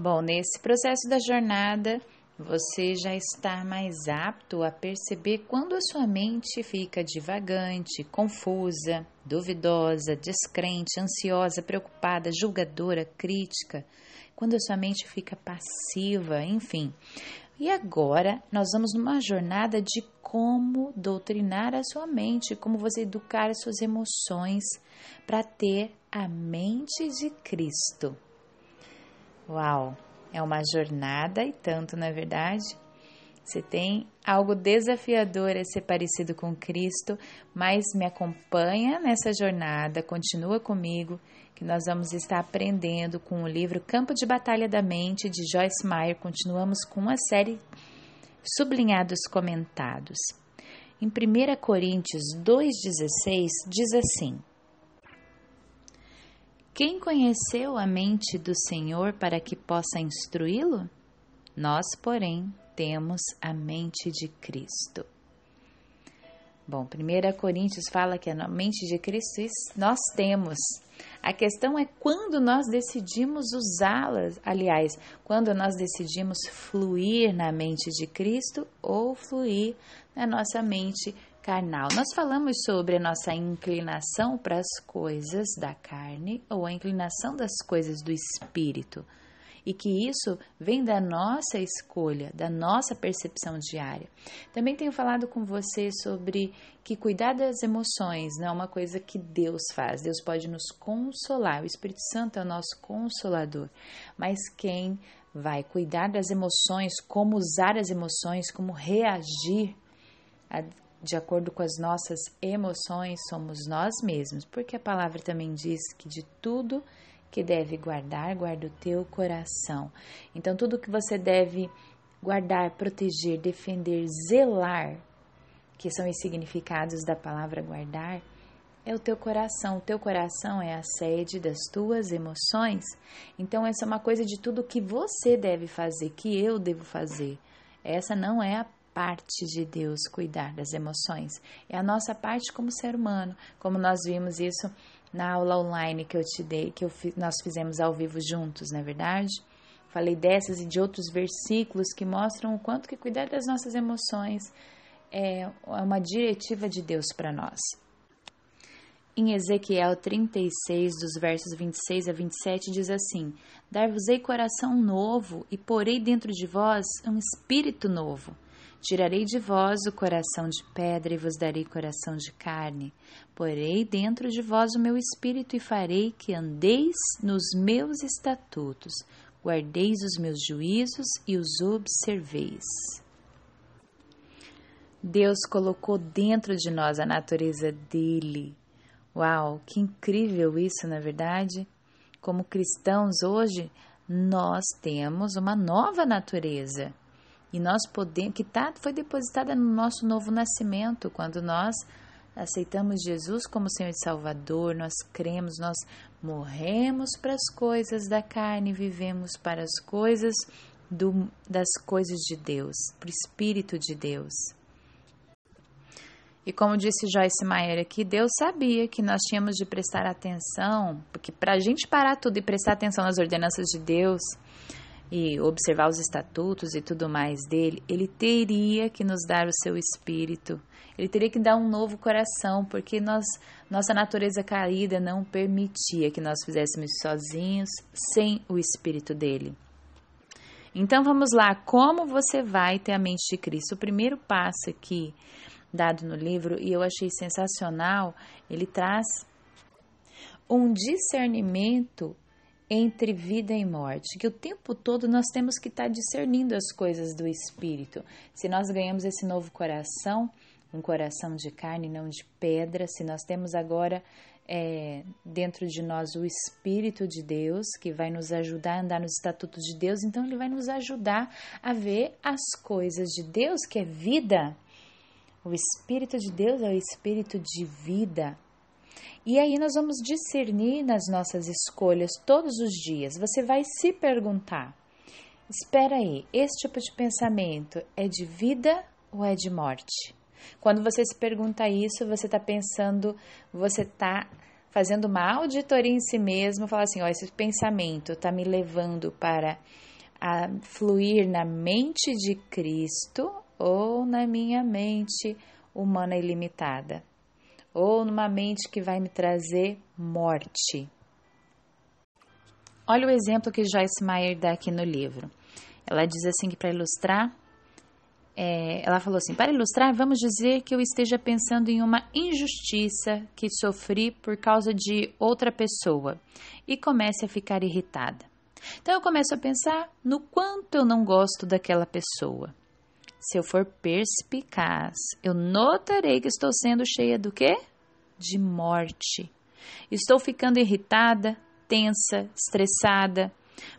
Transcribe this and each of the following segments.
Bom, nesse processo da jornada, você já está mais apto a perceber quando a sua mente fica divagante, confusa, duvidosa, descrente, ansiosa, preocupada, julgadora, crítica, quando a sua mente fica passiva, enfim. E agora nós vamos numa jornada de como doutrinar a sua mente, como você educar as suas emoções para ter a mente de Cristo. Uau, é uma jornada e tanto, na é verdade. Se tem algo desafiador é ser parecido com Cristo, mas me acompanha nessa jornada, continua comigo, que nós vamos estar aprendendo com o livro Campo de Batalha da Mente de Joyce Meyer. Continuamos com a série Sublinhados Comentados. Em 1 Coríntios 2,16 diz assim: quem conheceu a mente do Senhor para que possa instruí-lo? Nós, porém, temos a mente de Cristo. Bom, 1 Coríntios fala que a mente de Cristo nós temos. A questão é quando nós decidimos usá-la, aliás, quando nós decidimos fluir na mente de Cristo ou fluir na nossa mente carnal. Nós falamos sobre a nossa inclinação para as coisas da carne ou a inclinação das coisas do espírito. E que isso vem da nossa escolha, da nossa percepção diária. Também tenho falado com você sobre que cuidar das emoções não é uma coisa que Deus faz. Deus pode nos consolar, o Espírito Santo é o nosso consolador. Mas quem vai cuidar das emoções, como usar as emoções, como reagir a de acordo com as nossas emoções, somos nós mesmos, porque a palavra também diz que de tudo que deve guardar, guarda o teu coração. Então, tudo que você deve guardar, proteger, defender, zelar, que são os significados da palavra guardar, é o teu coração. O teu coração é a sede das tuas emoções. Então, essa é uma coisa de tudo que você deve fazer, que eu devo fazer. Essa não é a parte de Deus cuidar das emoções, é a nossa parte como ser humano, como nós vimos isso na aula online que eu te dei, que eu, nós fizemos ao vivo juntos, na é verdade? Falei dessas e de outros versículos que mostram o quanto que cuidar das nossas emoções é, é uma diretiva de Deus para nós. Em Ezequiel 36, dos versos 26 a 27, diz assim: Dar-vos-ei coração novo, e porei dentro de vós um espírito novo Tirarei de vós o coração de pedra e vos darei coração de carne. Porei dentro de vós o meu espírito e farei que andeis nos meus estatutos, guardeis os meus juízos e os observeis. Deus colocou dentro de nós a natureza dele. Uau, que incrível isso, na é verdade? Como cristãos hoje, nós temos uma nova natureza. E nós podemos, que tá, foi depositada no nosso novo nascimento, quando nós aceitamos Jesus como Senhor e Salvador, nós cremos, nós morremos para as coisas da carne, vivemos para as coisas do, das coisas de Deus, para o Espírito de Deus. E como disse Joyce Maier aqui, Deus sabia que nós tínhamos de prestar atenção, porque para a gente parar tudo e prestar atenção nas ordenanças de Deus, e observar os estatutos e tudo mais dele, ele teria que nos dar o seu espírito. Ele teria que dar um novo coração, porque nós, nossa natureza caída não permitia que nós fizéssemos sozinhos sem o espírito dele. Então vamos lá, como você vai ter a mente de Cristo? O primeiro passo aqui dado no livro e eu achei sensacional, ele traz um discernimento entre vida e morte, que o tempo todo nós temos que estar tá discernindo as coisas do espírito. Se nós ganhamos esse novo coração, um coração de carne, não de pedra, se nós temos agora é, dentro de nós o Espírito de Deus, que vai nos ajudar a andar nos estatutos de Deus, então ele vai nos ajudar a ver as coisas de Deus, que é vida. O Espírito de Deus é o Espírito de vida. E aí nós vamos discernir nas nossas escolhas todos os dias. Você vai se perguntar: espera aí, esse tipo de pensamento é de vida ou é de morte? Quando você se pergunta isso, você está pensando, você está fazendo uma auditoria em si mesmo, falar assim, ó, esse pensamento está me levando para a fluir na mente de Cristo ou na minha mente humana ilimitada ou numa mente que vai me trazer morte. Olha o exemplo que Joyce Meyer dá aqui no livro. Ela diz assim que para ilustrar, é, ela falou assim: para ilustrar, vamos dizer que eu esteja pensando em uma injustiça que sofri por causa de outra pessoa e comece a ficar irritada. Então eu começo a pensar no quanto eu não gosto daquela pessoa. Se eu for perspicaz, eu notarei que estou sendo cheia do quê? De morte. Estou ficando irritada, tensa, estressada.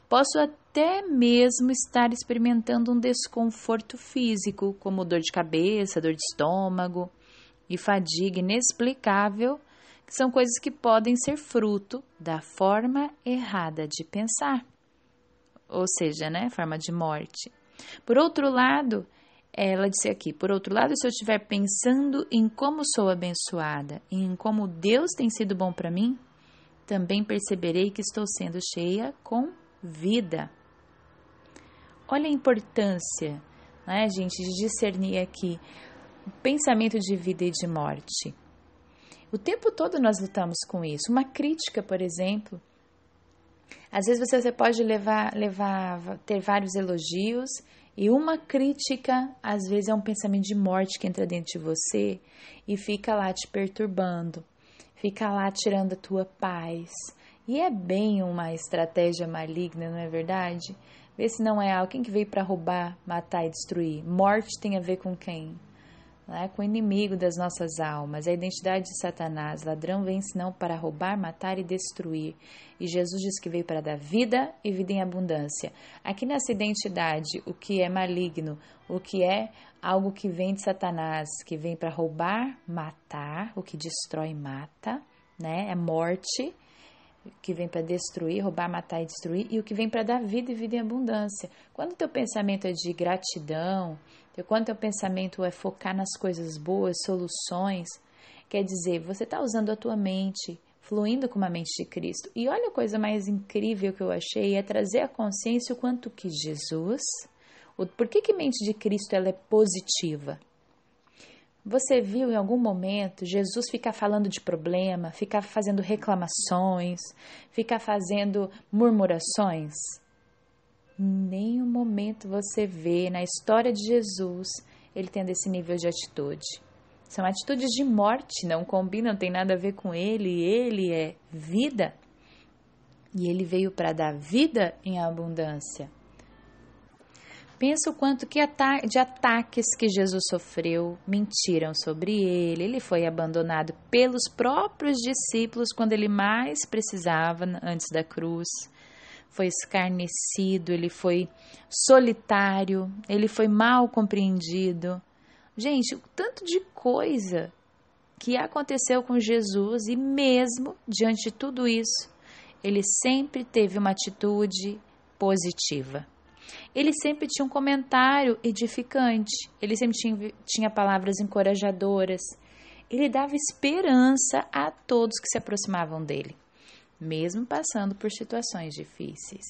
Posso até mesmo estar experimentando um desconforto físico, como dor de cabeça, dor de estômago e fadiga inexplicável, que são coisas que podem ser fruto da forma errada de pensar, ou seja, né, forma de morte. Por outro lado, ela disse aqui: por outro lado, se eu estiver pensando em como sou abençoada e em como Deus tem sido bom para mim, também perceberei que estou sendo cheia com vida. Olha a importância, né, gente, de discernir aqui o pensamento de vida e de morte. O tempo todo nós lutamos com isso. Uma crítica, por exemplo, às vezes você pode levar, levar ter vários elogios, e uma crítica, às vezes, é um pensamento de morte que entra dentro de você e fica lá te perturbando, fica lá tirando a tua paz. E é bem uma estratégia maligna, não é verdade? Vê se não é alguém que veio para roubar, matar e destruir. Morte tem a ver com quem? né, com o inimigo das nossas almas, a identidade de Satanás. Ladrão vem senão para roubar, matar e destruir. E Jesus diz que veio para dar vida e vida em abundância. Aqui nessa identidade, o que é maligno, o que é algo que vem de Satanás, que vem para roubar, matar, o que destrói, mata, né? É morte que vem para destruir, roubar, matar e destruir, e o que vem para dar vida e vida em abundância. Quando o teu pensamento é de gratidão, quando o teu pensamento é focar nas coisas boas, soluções, quer dizer, você está usando a tua mente, fluindo com a mente de Cristo. E olha a coisa mais incrível que eu achei, é trazer à consciência o quanto que Jesus... por que, que a mente de Cristo ela é positiva? Você viu em algum momento Jesus ficar falando de problema, ficar fazendo reclamações, ficar fazendo murmurações? Nenhum momento você vê na história de Jesus ele tendo esse nível de atitude. São atitudes de morte, não combinam, não tem nada a ver com ele, ele é vida. E ele veio para dar vida em abundância. Pensa o quanto que ata de ataques que Jesus sofreu, mentiram sobre ele, ele foi abandonado pelos próprios discípulos quando ele mais precisava antes da cruz. Foi escarnecido, ele foi solitário, ele foi mal compreendido. Gente, o tanto de coisa que aconteceu com Jesus e mesmo diante de tudo isso, ele sempre teve uma atitude positiva. Ele sempre tinha um comentário edificante, ele sempre tinha, tinha palavras encorajadoras. Ele dava esperança a todos que se aproximavam dele, mesmo passando por situações difíceis.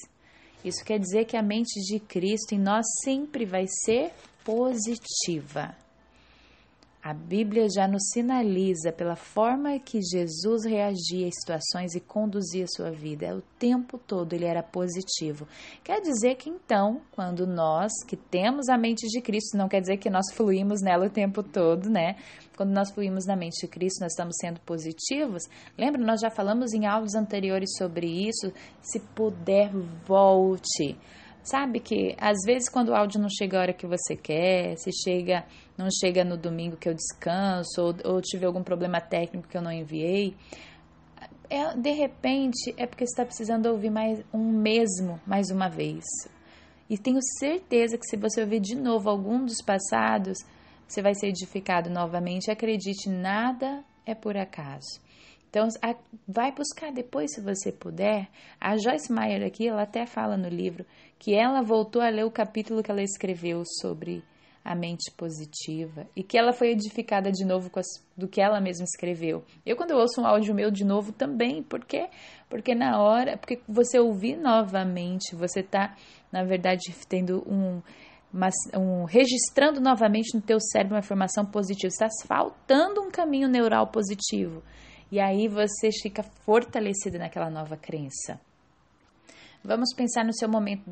Isso quer dizer que a mente de Cristo em nós sempre vai ser positiva. A Bíblia já nos sinaliza pela forma que Jesus reagia às situações e conduzia sua vida. É o tempo todo ele era positivo. Quer dizer que então, quando nós que temos a mente de Cristo, não quer dizer que nós fluímos nela o tempo todo, né? Quando nós fluímos na mente de Cristo, nós estamos sendo positivos. Lembra, nós já falamos em aulas anteriores sobre isso. Se puder, volte Sabe que às vezes quando o áudio não chega a hora que você quer, se chega, não chega no domingo que eu descanso, ou, ou tive algum problema técnico que eu não enviei, é, de repente é porque você está precisando ouvir mais um mesmo mais uma vez. E tenho certeza que se você ouvir de novo algum dos passados, você vai ser edificado novamente. Acredite, nada é por acaso. Então, a, vai buscar depois, se você puder. A Joyce Meyer aqui, ela até fala no livro que ela voltou a ler o capítulo que ela escreveu sobre a mente positiva e que ela foi edificada de novo as, do que ela mesma escreveu. Eu quando eu ouço um áudio meu de novo também, por quê? Porque na hora, porque você ouvir novamente, você está na verdade tendo um mas um, registrando novamente no teu cérebro uma informação positiva, está faltando um caminho neural positivo. E aí você fica fortalecida naquela nova crença. Vamos pensar no seu momento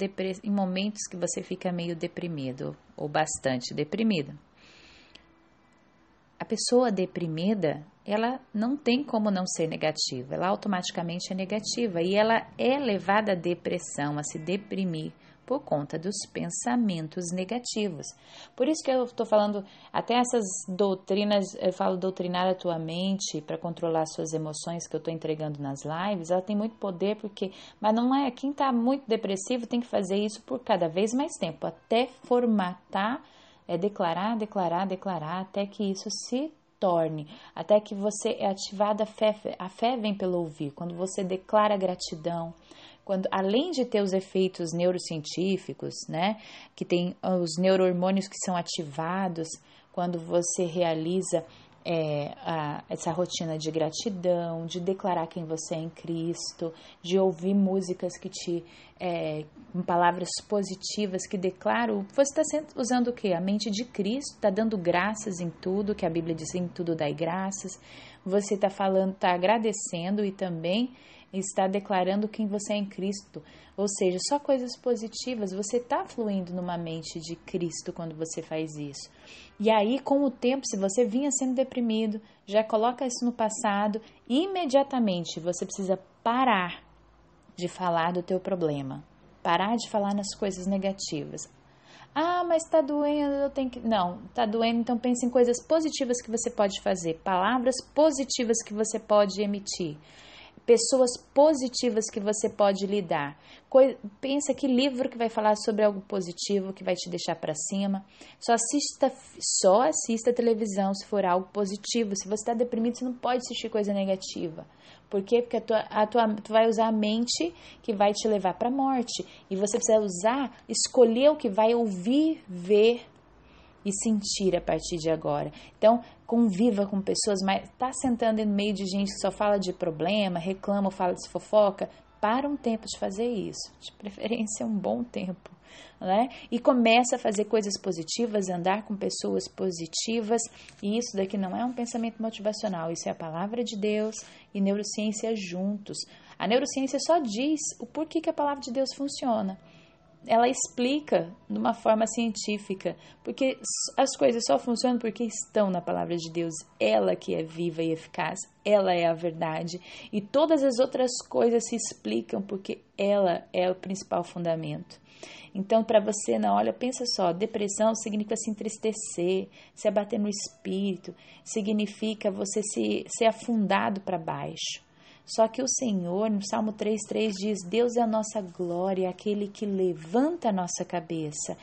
em momentos que você fica meio deprimido ou bastante deprimido. A pessoa deprimida, ela não tem como não ser negativa, ela automaticamente é negativa e ela é levada à depressão, a se deprimir por conta dos pensamentos negativos. Por isso que eu estou falando até essas doutrinas, eu falo doutrinar a tua mente para controlar suas emoções que eu estou entregando nas lives, ela tem muito poder porque, mas não é quem está muito depressivo tem que fazer isso por cada vez mais tempo, até formatar, tá? é declarar, declarar, declarar, até que isso se torne, até que você é ativada a fé, a fé vem pelo ouvir. Quando você declara gratidão, quando além de ter os efeitos neurocientíficos, né, que tem ah, os neurohormônios que são ativados quando você realiza é, a, essa rotina de gratidão, de declarar quem você é em Cristo, de ouvir músicas que te é, palavras positivas que declaram, você está usando o que? A mente de Cristo, está dando graças em tudo, que a Bíblia diz em tudo dai graças, você está falando, está agradecendo e também está declarando quem você é em Cristo, ou seja, só coisas positivas. Você está fluindo numa mente de Cristo quando você faz isso. E aí, com o tempo, se você vinha sendo deprimido, já coloca isso no passado, imediatamente você precisa parar de falar do teu problema, parar de falar nas coisas negativas. Ah, mas tá doendo, eu tenho que. Não, tá doendo, então pense em coisas positivas que você pode fazer, palavras positivas que você pode emitir pessoas positivas que você pode lidar. pensa que livro que vai falar sobre algo positivo, que vai te deixar para cima. Só assista, só assista televisão se for algo positivo. Se você está deprimido, você não pode assistir coisa negativa. Por quê? Porque a tua, a tua, tu vai usar a mente que vai te levar para a morte. E você precisa usar, escolher o que vai ouvir, ver e sentir a partir de agora. Então, conviva com pessoas, mas tá sentando no meio de gente que só fala de problema, reclama ou fala de fofoca, para um tempo de fazer isso, de preferência um bom tempo, né? E começa a fazer coisas positivas, andar com pessoas positivas, e isso daqui não é um pensamento motivacional, isso é a palavra de Deus e neurociência juntos. A neurociência só diz o porquê que a palavra de Deus funciona ela explica de uma forma científica, porque as coisas só funcionam porque estão na palavra de Deus. Ela que é viva e eficaz, ela é a verdade, e todas as outras coisas se explicam porque ela é o principal fundamento. Então, para você, na olha, pensa só, depressão significa se entristecer, se abater no espírito, significa você se ser afundado para baixo. Só que o Senhor, no Salmo 3,3 diz: Deus é a nossa glória, aquele que levanta a nossa cabeça.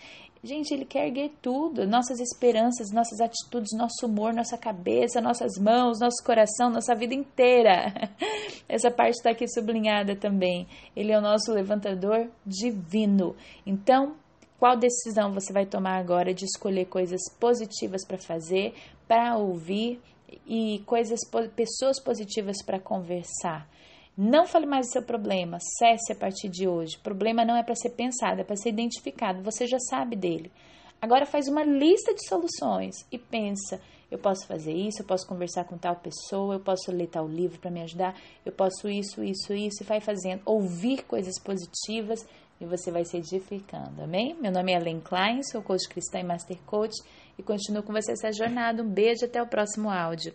Gente, Ele quer erguer tudo: nossas esperanças, nossas atitudes, nosso humor, nossa cabeça, nossas mãos, nosso coração, nossa vida inteira. Essa parte está aqui sublinhada também. Ele é o nosso levantador divino. Então, qual decisão você vai tomar agora de escolher coisas positivas para fazer, para ouvir? e coisas, pessoas positivas para conversar. Não fale mais do seu problema, cesse a partir de hoje. problema não é para ser pensado, é para ser identificado. Você já sabe dele. Agora faz uma lista de soluções e pensa: eu posso fazer isso, eu posso conversar com tal pessoa, eu posso ler tal livro para me ajudar, eu posso isso, isso, isso, e vai fazendo, ouvir coisas positivas e você vai se edificando, amém? Meu nome é Ellen Klein, sou coach cristã e master coach e continuo com você essa jornada. Um beijo até o próximo áudio.